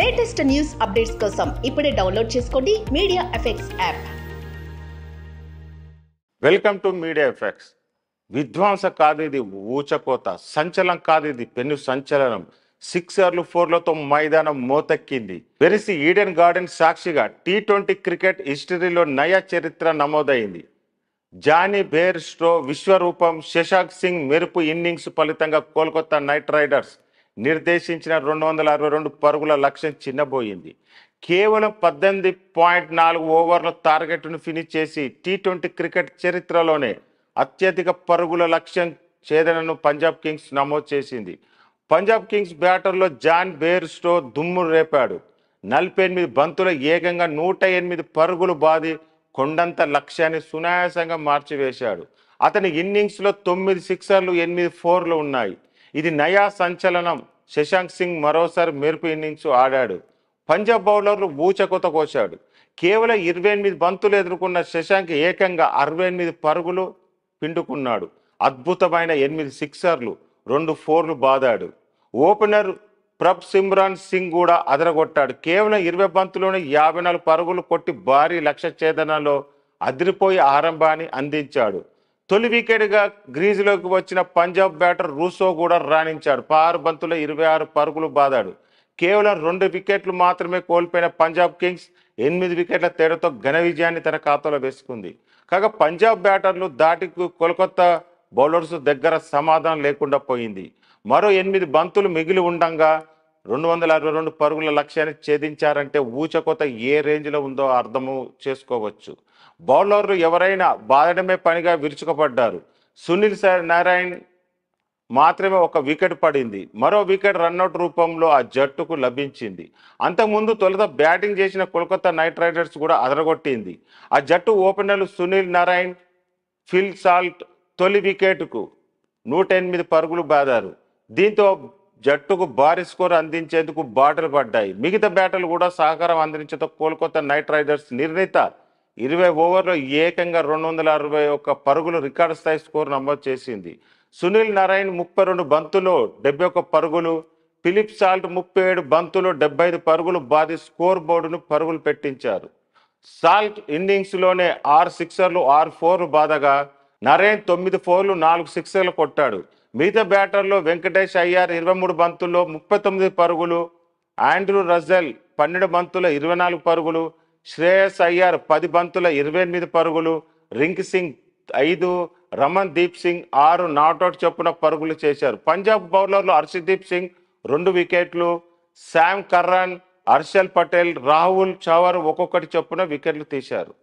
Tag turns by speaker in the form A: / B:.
A: latest news updates కోసం ఇప్పుడే download చేసుకోండి Media Effects app welcome to Media Effects విధ్వంస కాదు ఇది ఊచకోత సంచలనం కాదు ఇది పెను సంచలనం సిక్సర్లు ఫోర్లతో మైదానం మోతెక్కింది వెరిసి ఈడెన్ గార్డెన్ సాక్షిగా టీ ట్వంటీ క్రికెట్ హిస్టరీలో నయ చరిత్ర నమోదైంది జానీ బేర్ స్ట్రో విశ్వరూపం శశాక్ సింగ్ మెరుపు ఇన్నింగ్స్ ఫలితంగా కోల్కతా నైట్ రైడర్స్ నిర్దేశించిన రెండు వందల అరవై రెండు పరుగుల లక్ష్యం చిన్నబోయింది కేవలం పద్దెనిమిది పాయింట్ నాలుగు ఓవర్ల టార్గెట్ను ఫినిష్ చేసి టీ ట్వంటీ క్రికెట్ చరిత్రలోనే అత్యధిక పరుగుల లక్ష్యం ఛేదనను పంజాబ్ కింగ్స్ నమోదు చేసింది పంజాబ్ కింగ్స్ బ్యాటర్లో జాన్ బేర్స్టో దుమ్ము రేపాడు నలభై ఎనిమిది బంతుల ఏకంగా నూట ఎనిమిది పరుగులు బాది కొండంత లక్ష్యాన్ని సునాయాసంగా మార్చివేశాడు అతని ఇన్నింగ్స్లో తొమ్మిది సిక్సర్లు ఎనిమిది ఫోర్లు ఉన్నాయి ఇది నయా సంచలనం శశాంక్ సింగ్ మరోసారి మెరుపు ఇన్నింగ్స్ ఆడాడు పంజాబ్ బౌలర్లు బూచకొత కోశాడు కేవలం ఇరవై ఎనిమిది బంతులు ఎదుర్కొన్న శశాంక్ ఏకంగా అరవై ఎనిమిది పరుగులు పిండుకున్నాడు అద్భుతమైన ఎనిమిది సిక్సర్లు రెండు ఫోర్లు బాదాడు ఓపెనర్ ప్రభ్ సిమ్రాన్ సింగ్ కూడా అదరగొట్టాడు కేవలం ఇరవై బంతులోనే యాభై నాలుగు పరుగులు కొట్టి భారీ లక్ష్య ఛేదనలో అదిరిపోయి ఆరంభాన్ని అందించాడు తొలి వికెట్గా గ్రీజులోకి వచ్చిన పంజాబ్ బ్యాటర్ రూసో కూడా రాణించాడు పారు బంతుల ఇరవై ఆరు పరుగులు బాదాడు కేవలం రెండు వికెట్లు మాత్రమే కోల్పోయిన పంజాబ్ కింగ్స్ ఎనిమిది వికెట్ల తేడాతో ఘన విజయాన్ని తన ఖాతాలో వేసుకుంది కాగా పంజాబ్ బ్యాటర్లు దాటి కోల్కతా బౌలర్స్ దగ్గర సమాధానం లేకుండా పోయింది మరో ఎనిమిది బంతులు మిగిలి ఉండగా రెండు వందల అరవై రెండు పరుగుల లక్ష్యాన్ని ఛేదించారంటే ఊచకోత ఏ రేంజ్లో ఉందో అర్థము చేసుకోవచ్చు బౌలర్లు ఎవరైనా బాధడమే పనిగా విరుచుకుపడ్డారు సునీల్ నారాయణ్ మాత్రమే ఒక వికెట్ పడింది మరో వికెట్ రన్అట్ రూపంలో ఆ జట్టుకు లభించింది అంతకుముందు తొలుత బ్యాటింగ్ చేసిన కోల్కతా నైట్ రైడర్స్ కూడా అదరగొట్టింది ఆ జట్టు ఓపెనర్లు సునీల్ నారాయణ్ ఫిల్ సాల్ట్ తొలి వికెట్కు నూట ఎనిమిది పరుగులు బాదారు దీంతో జట్టుకు భారీ స్కోర్ అందించేందుకు బాటలు పడ్డాయి మిగతా బ్యాటలు కూడా సహకారం అందించడంతో కోల్కతా నైట్ రైడర్స్ నిర్ణీత ఇరవై ఓవర్లో ఏకంగా రెండు వందల అరవై ఒక్క పరుగులు రికార్డు స్థాయి స్కోర్ నమోదు చేసింది సునీల్ నారాయణ్ ముప్పై రెండు బంతులో డెబ్బై ఒక్క పరుగులు ఫిలిప్ సాల్ట్ ముప్పై ఏడు బంతులో డెబ్బై ఐదు పరుగులు బాధి స్కోర్ బోర్డును పరుగులు పెట్టించారు సాల్ట్ ఇన్నింగ్స్లోనే ఆరు సిక్సర్లు ఆరు ఫోర్లు బాధగా నరేన్ తొమ్మిది ఫోర్లు నాలుగు సిక్సర్లు కొట్టాడు మిగతా బ్యాటర్లో వెంకటేష్ అయ్యార్ ఇరవై మూడు బంతుల్లో ముప్పై తొమ్మిది పరుగులు ఆండ్రూ రజల్ పన్నెండు బంతుల ఇరవై నాలుగు పరుగులు శ్రేయస్ అయ్యార్ పది బంతుల ఇరవై ఎనిమిది పరుగులు రింక్ సింగ్ ఐదు రమన్ దీప్ సింగ్ ఆరు నాట్అవుట్ చొప్పున పరుగులు చేశారు పంజాబ్ బౌలర్లు హర్షదీప్ సింగ్ రెండు వికెట్లు శామ్ కర్రన్ హర్షల్ పటేల్ రాహుల్ చవర్ ఒక్కొక్కటి చొప్పున వికెట్లు తీశారు